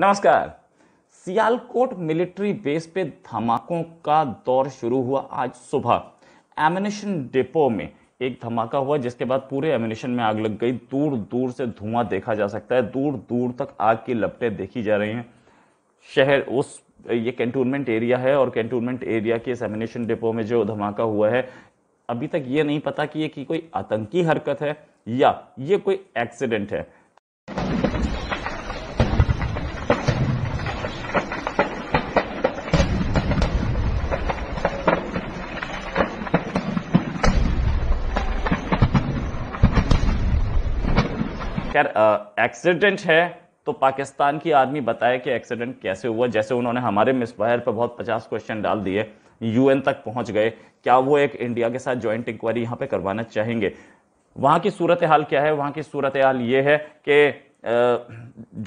नमस्कार Sialkot military base पे धमाकों का दौर शुरू हुआ आज सुबह एमिनेशन डिपो में एक धमाका हुआ जिसके बाद पूरे एमिनेशन में आग लग गई दूर दूर से धुआं देखा जा सकता है दूर दूर तक आग की लपटें देखी जा रही हैं शहर उस ये कैंटोनमेंट एरिया है और कैंटोनमेंट एरिया के इस एमिनेशन डिपो में जो धमाका हुआ है अभी तक ये नहीं पता कि ये की कोई आतंकी हरकत है या ये कोई एक्सीडेंट है खैर एक्सीडेंट है तो पाकिस्तान की आर्मी बताए कि एक्सीडेंट कैसे हुआ जैसे उन्होंने हमारे मिसबहर पर बहुत पचास क्वेश्चन डाल दिए यूएन तक पहुंच गए क्या वो एक इंडिया के साथ ज्वाइंट इंक्वायरी यहाँ पे करवाना चाहेंगे वहाँ की सूरत हाल क्या है वहाँ की सूरत हाल ये है कि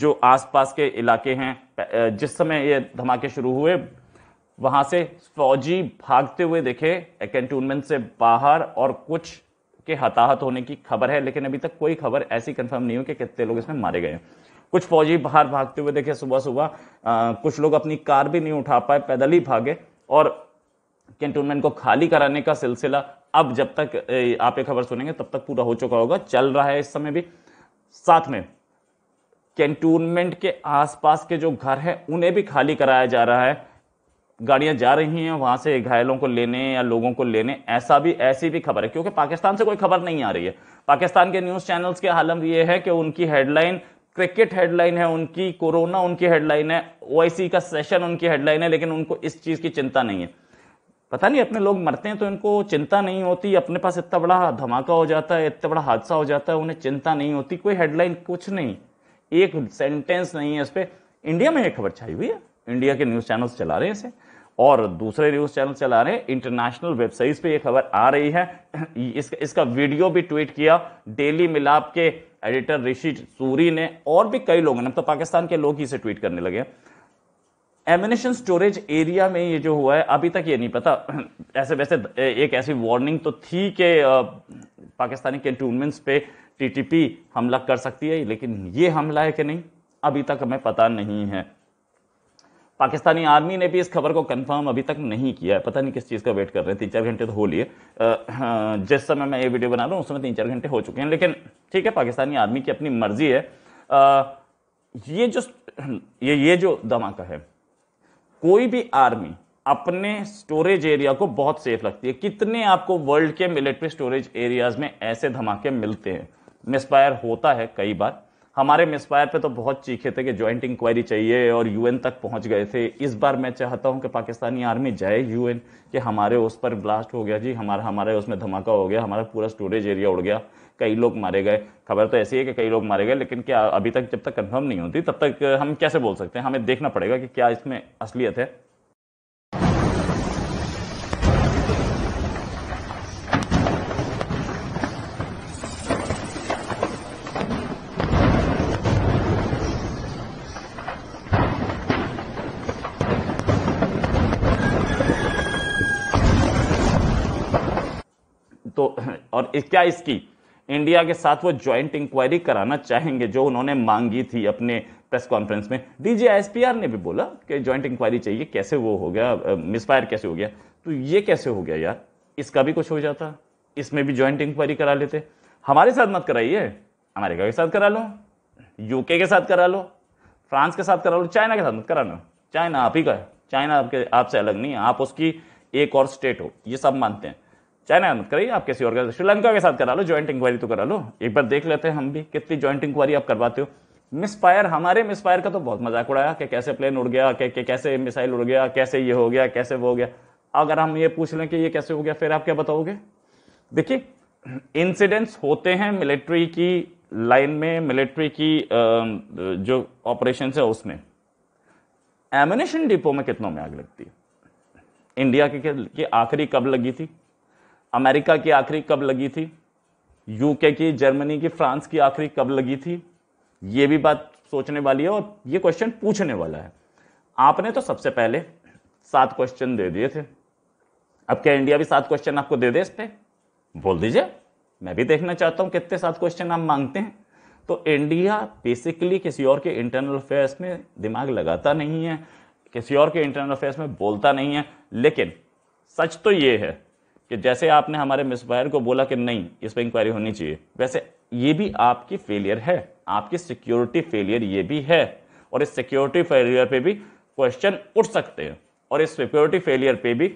जो आसपास के इलाके हैं जिस समय ये धमाके शुरू हुए वहाँ से फौजी भागते हुए देखे कैंटोनमेंट से बाहर और कुछ के हताहत होने की खबर है लेकिन अभी तक कोई खबर ऐसी कंफर्म नहीं हुई कि कितने लोग इसमें मारे गए कुछ फौजी बाहर भागते हुए देखे सुबह सुबह कुछ लोग अपनी कार भी नहीं उठा पाए पैदल ही भागे और कैंटोनमेंट को खाली कराने का सिलसिला अब जब तक आप ये खबर सुनेंगे तब तक पूरा हो चुका होगा चल रहा है इस समय भी साथ में कैंटोनमेंट के आसपास के जो घर हैं उन्हें भी खाली कराया जा रहा है गाड़ियां जा रही हैं वहां से घायलों को लेने या लोगों को लेने ऐसा भी ऐसी भी खबर है क्योंकि पाकिस्तान से कोई खबर नहीं आ रही है पाकिस्तान के न्यूज़ चैनल्स के हालत ये है कि उनकी हेडलाइन क्रिकेट हेडलाइन है उनकी कोरोना उनकी हेडलाइन है ओ का सेशन उनकी हेडलाइन है लेकिन उनको इस चीज़ की चिंता नहीं है पता नहीं अपने लोग मरते हैं तो इनको चिंता नहीं होती अपने पास इतना बड़ा धमाका हो जाता है इतना बड़ा हादसा हो जाता है उन्हें चिंता नहीं होती कोई हेडलाइन कुछ नहीं एक सेंटेंस नहीं है इस पर इंडिया में यह खबर छाई हुई है इंडिया के न्यूज़ चैनल चला रहे हैं इसे और दूसरे न्यूज़ चैनल चला रहे हैं इंटरनेशनल वेबसाइट्स पे ये खबर आ रही है इसका इसका वीडियो भी ट्वीट किया डेली मिलाप के एडिटर ऋषि सूरी ने और भी कई लोगों ने तो पाकिस्तान के लोग ही इसे ट्वीट करने लगे एमिनेशन स्टोरेज एरिया में ये जो हुआ है अभी तक ये नहीं पता ऐसे वैसे एक ऐसी वार्निंग तो थी कि पाकिस्तानी कंटूनमेंट्स पे टीटीपी हमला कर सकती है लेकिन ये हमला है कि नहीं अभी तक हमें पता नहीं है पाकिस्तानी आर्मी ने भी इस खबर को कंफर्म अभी तक नहीं किया है पता नहीं किस चीज़ का वेट कर रहे हैं तीन चार घंटे तो हो लिए हाँ, जिस समय मैं ये वीडियो बना रहा हूँ उस समय तीन चार घंटे हो चुके हैं लेकिन ठीक है पाकिस्तानी आर्मी की अपनी मर्जी है आ, ये जो ये ये जो धमाका है कोई भी आर्मी अपने स्टोरेज एरिया को बहुत सेफ रखती है कितने आपको वर्ल्ड के मिलिट्री स्टोरेज एरियाज में ऐसे धमाके मिलते हैं मिसफायर होता है कई बार हमारे मिसफायर पे तो बहुत चीखे थे कि ज्वाइंट इंक्वायरी चाहिए और यूएन तक पहुंच गए थे इस बार मैं चाहता हूं कि पाकिस्तानी आर्मी जाए यूएन कि हमारे उस पर ब्लास्ट हो गया जी हमारा हमारे उसमें धमाका हो गया हमारा पूरा स्टोरेज एरिया उड़ गया कई लोग मारे गए खबर तो ऐसी है कि कई लोग मारे गए लेकिन क्या अभी तक जब तक कन्फर्म नहीं होती तब तक हम कैसे बोल सकते हैं हमें देखना पड़ेगा कि क्या इसमें असलियत है तो और क्या इसकी इंडिया के साथ वो ज्वाइंट इंक्वायरी कराना चाहेंगे जो उन्होंने मांगी थी अपने प्रेस कॉन्फ्रेंस में डीजीआईएसपीआर ने भी बोला कि ज्वाइंट इंक्वायरी चाहिए कैसे वो हो गया मिसफायर कैसे हो गया तो ये कैसे हो गया यार इसका भी कुछ हो जाता इसमें भी ज्वाइंट इंक्वायरी करा लेते हमारे साथ मत कराइए अमेरिका के साथ करा लो यूके के साथ करा लो फ्रांस के साथ करा लो चाइना के साथ मत करा लो चाइना आप ही का है चाइना आपके आपसे अलग नहीं है आप उसकी एक और स्टेट हो ये सब मानते हैं चाइना मत करिए आप किसी और श्रीलंका के साथ करा लो ज्वाइंट इंक्वायरी तो करा लो एक बार देख लेते हैं हम भी कितनी ज्वाइंट इंक्वायरी आप करवाते हो मिसफायर हमारे मिसफायर का तो बहुत मजाक उड़ाया कि कैसे प्लेन उड़ गया कि, कैसे मिसाइल उड़ गया कैसे ये हो गया कैसे वो हो गया अगर हम ये पूछ लें कि ये कैसे हो गया फिर आप क्या बताओगे देखिए इंसिडेंट्स होते हैं मिलिट्री की लाइन में मिलिट्री की जो ऑपरेशन है उसमें एमिनेशन डिपो में कितनों में आग लगती है इंडिया के के आखिरी कब लगी थी अमेरिका की आखिरी कब लगी थी यूके की जर्मनी की फ्रांस की आखिरी कब लगी थी ये भी बात सोचने वाली है और ये क्वेश्चन पूछने वाला है आपने तो सबसे पहले सात क्वेश्चन दे दिए थे अब क्या इंडिया भी सात क्वेश्चन आपको दे दे इस पर बोल दीजिए मैं भी देखना चाहता हूँ कितने सात क्वेश्चन आप मांगते हैं तो इंडिया बेसिकली किसी और के इंटरनल अफेयर्स में दिमाग लगाता नहीं है किसी और के इंटरनल अफेयर्स में बोलता नहीं है लेकिन सच तो ये है कि जैसे आपने हमारे मिस बायर को बोला कि नहीं इस पर इंक्वायरी होनी चाहिए वैसे ये भी आपकी फेलियर है आपकी सिक्योरिटी फेलियर ये भी है और इस सिक्योरिटी फेलियर पे भी क्वेश्चन उठ सकते हैं और इस सिक्योरिटी फेलियर पे भी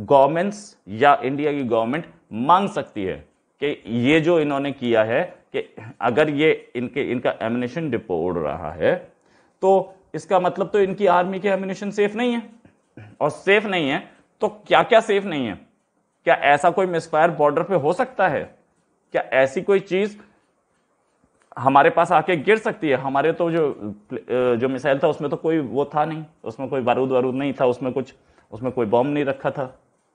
गवर्नमेंट्स या इंडिया की गवर्नमेंट मांग सकती है कि ये जो इन्होंने किया है कि अगर ये इनके इनका एमिनेशन डिपो उड़ रहा है तो इसका मतलब तो इनकी आर्मी के एमिनेशन सेफ नहीं है और सेफ नहीं है तो क्या क्या सेफ नहीं है क्या ऐसा कोई मिसफायर बॉर्डर पे हो सकता है क्या ऐसी कोई चीज हमारे पास आके गिर सकती है हमारे तो जो जो मिसाइल था उसमें तो कोई वो था नहीं उसमें कोई बारूद वारूद नहीं था उसमें कुछ उसमें कोई बॉम्ब नहीं रखा था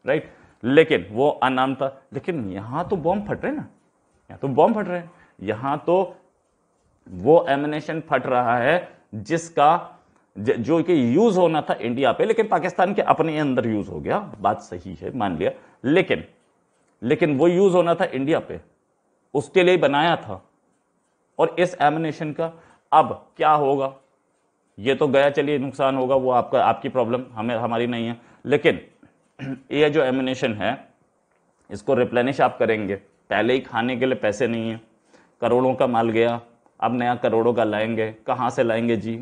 राइट लेकिन वो अनाम था लेकिन यहां तो बॉम्ब फट रहे ना यहां तो बॉम्ब फट रहे हैं यहां तो, तो वो एमिनेशन फट रहा है जिसका जो कि यूज होना था इंडिया पे लेकिन पाकिस्तान के अपने अंदर यूज हो गया बात सही है मान लिया लेकिन लेकिन वो यूज होना था इंडिया पे उसके लिए बनाया था और इस एमिनेशन का अब क्या होगा ये तो गया चलिए नुकसान होगा वो आपका आपकी प्रॉब्लम हमें हमारी नहीं है लेकिन ये जो एमिनेशन है इसको रिप्लेनिश आप करेंगे पहले ही खाने के लिए पैसे नहीं है करोड़ों का माल गया अब नया करोड़ों का लाएंगे कहाँ से लाएंगे जी